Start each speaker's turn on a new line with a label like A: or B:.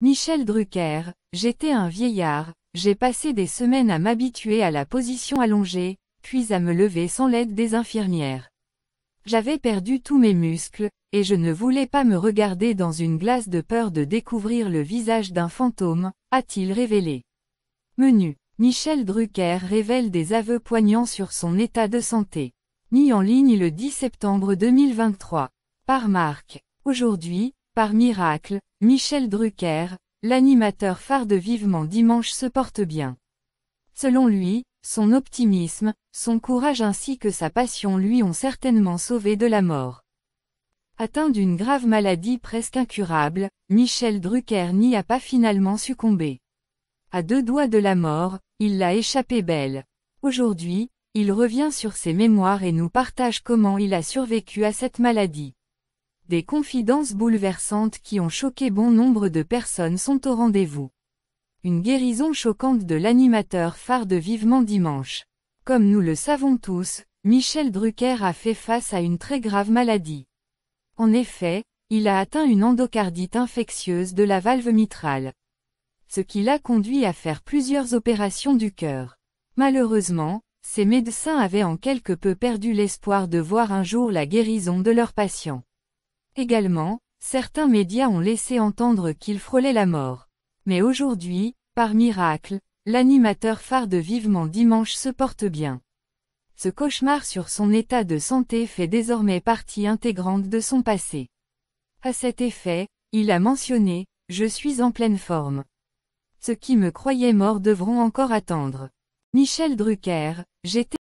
A: Michel Drucker, j'étais un vieillard, j'ai passé des semaines à m'habituer à la position allongée, puis à me lever sans l'aide des infirmières. J'avais perdu tous mes muscles, et je ne voulais pas me regarder dans une glace de peur de découvrir le visage d'un fantôme, a-t-il révélé. Menu. Michel Drucker révèle des aveux poignants sur son état de santé. Mis en ligne le 10 septembre 2023. Par marque. Aujourd'hui, par miracle, Michel Drucker, l'animateur phare de Vivement Dimanche se porte bien. Selon lui, son optimisme, son courage ainsi que sa passion lui ont certainement sauvé de la mort. Atteint d'une grave maladie presque incurable, Michel Drucker n'y a pas finalement succombé. À deux doigts de la mort, il l'a échappé belle. Aujourd'hui, il revient sur ses mémoires et nous partage comment il a survécu à cette maladie. Des confidences bouleversantes qui ont choqué bon nombre de personnes sont au rendez-vous. Une guérison choquante de l'animateur phare de Vivement Dimanche. Comme nous le savons tous, Michel Drucker a fait face à une très grave maladie. En effet, il a atteint une endocardite infectieuse de la valve mitrale. Ce qui l'a conduit à faire plusieurs opérations du cœur. Malheureusement, ses médecins avaient en quelque peu perdu l'espoir de voir un jour la guérison de leur patient. Également, certains médias ont laissé entendre qu'il frôlait la mort. Mais aujourd'hui, par miracle, l'animateur phare de Vivement Dimanche se porte bien. Ce cauchemar sur son état de santé fait désormais partie intégrante de son passé. À cet effet, il a mentionné « Je suis en pleine forme ». Ceux qui me croyaient mort devront encore attendre. Michel Drucker, j'étais